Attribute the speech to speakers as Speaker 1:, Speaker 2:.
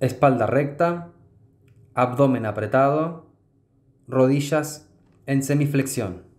Speaker 1: espalda recta, abdomen apretado, rodillas en semiflexión.